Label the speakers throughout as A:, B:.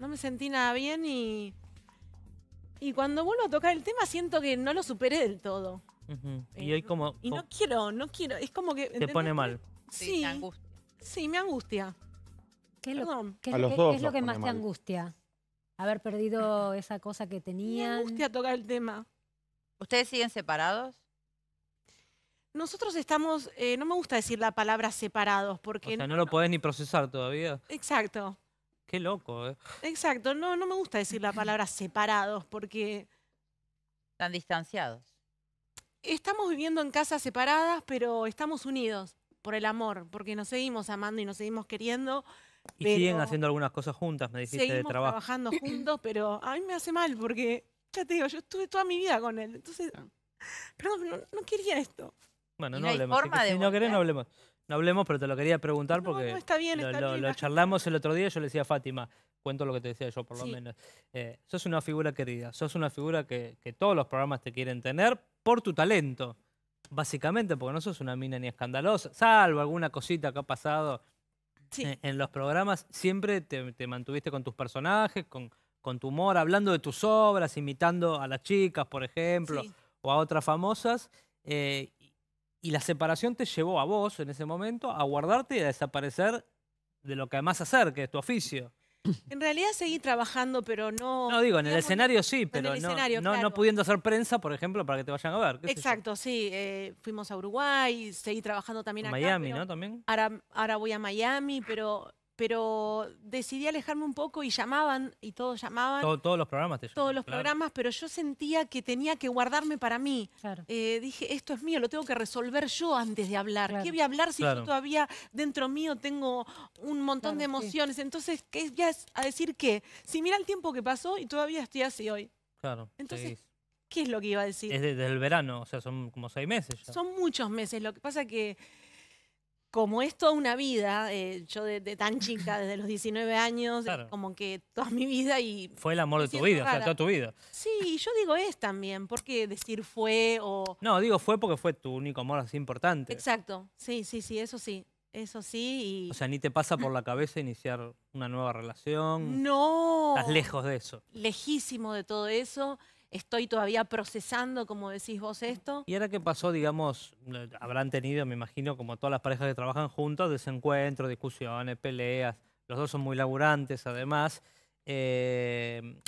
A: no me sentí nada bien y. Y cuando vuelvo a tocar el tema siento que no lo superé del todo.
B: Y hoy eh, como. Y no
A: quiero, no quiero. Es como que. Te pone mal. Sí. Sí, sí me angustia. ¿Qué es lo, ¿qué, es lo que más te angustia? Haber perdido esa cosa que tenía. Me angustia tocar el tema. ¿Ustedes siguen separados? Nosotros estamos, eh, no me gusta decir la palabra separados porque... O sea, no, no
B: lo podés ni procesar todavía.
A: Exacto.
B: Qué loco. ¿eh?
A: Exacto, no, no me gusta decir la palabra separados porque... Están distanciados. Estamos viviendo en casas separadas, pero estamos unidos por el amor, porque nos seguimos amando y nos seguimos queriendo. Y siguen haciendo
B: algunas cosas juntas, me dijiste, de trabajo.
A: trabajando juntos, pero a mí me hace mal porque, ya te digo, yo estuve toda mi vida con él. Entonces, ah. perdón, no, no quería esto.
B: Bueno, no, hablemos. si, no querés, no hablemos. No hablemos, pero te lo quería preguntar porque está bien, lo, charlamos el otro día. Yo le decía a Fátima, cuento lo que te decía yo por lo menos. Eh, sos una figura querida, sos una figura que, todos los programas te quieren tener por tu talento, básicamente, porque no sos una mina ni escandalosa, salvo alguna cosita que ha pasado en los programas. Siempre te, mantuviste con tus personajes, con, tu humor, hablando de tus obras, imitando a las chicas, por ejemplo, o a otras famosas. Eh, y la separación te llevó a vos en ese momento a guardarte y a desaparecer de lo que además hacer, que es tu oficio.
A: En realidad seguí trabajando, pero no. No, digo, en el escenario sí,
B: pero no, pudiendo hacer prensa, por ejemplo, para que te vayan a ver. Exacto,
A: sí. Eh, fuimos a Uruguay, seguí trabajando también en Miami, ¿no? También. ahora voy a Miami, pero pero decidí alejarme un poco y llamaban, y todos llamaban. todos
B: los programas te llamaban? Todos los programas,
A: pero yo sentía que tenía que guardarme para mí. Eh, dije, esto es mío, lo tengo que resolver yo antes de hablar. ¿Qué voy a hablar si yo todavía dentro mío tengo un montón de emociones? Entonces, ¿qué voy a decir qué? Si mira el tiempo que pasó y todavía estoy así hoy.
B: Claro. Entonces,
A: ¿qué es lo que iba a decir? Es
B: desde el verano, o sea, son como seis meses. Ya. Son
A: muchos meses. Lo que pasa que como es toda una vida, eh, yo de, tan chica, desde los 19 años, como que toda mi vida y...
B: Fue el amor de tu vida, o sea, toda tu vida.
A: Sí, yo digo es también, porque decir fue o...
B: No, digo fue porque fue tu único amor así importante.
A: Exacto, sí, sí, sí, eso sí, eso sí. O sea,
B: ni te pasa por la cabeza iniciar una nueva relación. No. Estás lejos de eso.
A: Lejísimo de todo eso estoy todavía procesando, como decís vos, mm. esto.
B: Y ahora que pasó, digamos, eh, habrán tenido, me imagino, como todas las parejas que trabajan juntos, desencuentros, discusiones, peleas. Los dos son muy laburantes, además. Eh,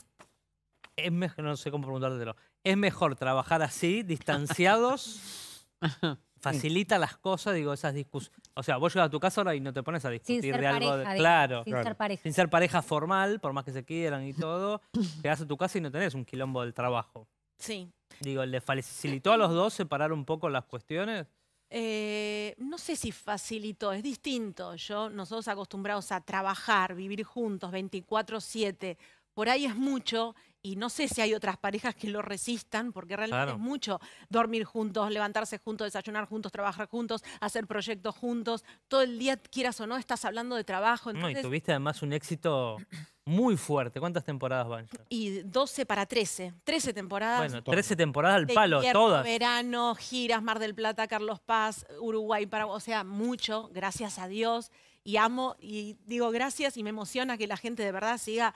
B: es mejor, no sé cómo preguntártelo. ¿Es mejor trabajar así, distanciados? facilita las cosas, digo, esas discusiones. O sea, vos llegas a tu casa ahora y no te pones a discutir de algo. Claro. Sin ser pareja. Sin ser pareja formal, por más que se quieran y todo, llegas a tu casa y no tenés un quilombo del trabajo. Sí. Digo, ¿le facilitó a los dos separar un poco las cuestiones?
A: Eh, no sé si facilitó, es distinto. Yo, nosotros acostumbrados a trabajar, vivir juntos 24-7, por ahí es mucho y no sé si hay otras parejas que lo resistan, porque realmente es mucho dormir juntos, levantarse juntos, desayunar juntos, trabajar juntos, hacer proyectos juntos, todo el día, quieras o no, estás hablando de trabajo. No, y tuviste
B: además un éxito muy fuerte. ¿Cuántas temporadas van
A: Y 12 para 13, 13 temporadas. Bueno,
B: 13 temporadas al palo, invierno, todas.
A: Verano, giras, Mar del Plata, Carlos Paz, Uruguay, Paraguay, o sea, mucho, gracias a Dios. Y amo, y digo gracias y me emociona que la gente de verdad siga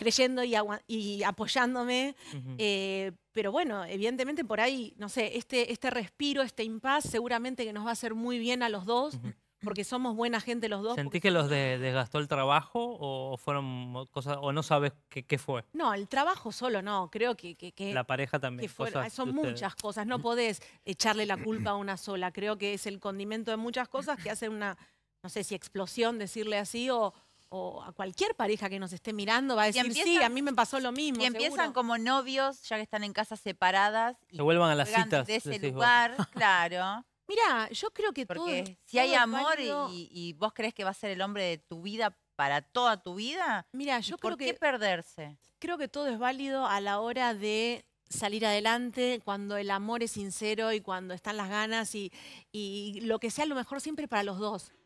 A: creyendo y, y apoyándome. Eh, pero bueno, evidentemente por ahí, no sé, este, este respiro, este impas, seguramente que nos va a hacer muy bien a los dos. Porque somos buena gente los dos.
B: ¿Sentí que los desgastó el trabajo o fueron cosas, o no sabes qué, fue?
A: No, el trabajo solo no, creo que... la
B: pareja también. son muchas
A: cosas, no podés echarle la culpa a una sola, creo que es el condimento de muchas cosas que hace una, no sé si explosión, decirle así, o, o a cualquier pareja que nos esté mirando va a decir, sí, a mí me pasó lo mismo. Y empiezan como novios, ya que están en casas separadas. Y se vuelvan a las citas. De ese lugar, claro. Mira, yo creo que Porque si hay amor y, vos crees que va a ser el hombre de tu vida para toda tu vida, mira, yo creo ¿por qué perderse? Creo que todo es válido a la hora de salir adelante, cuando el amor es sincero y cuando están las ganas y, y lo que sea lo mejor siempre para los dos.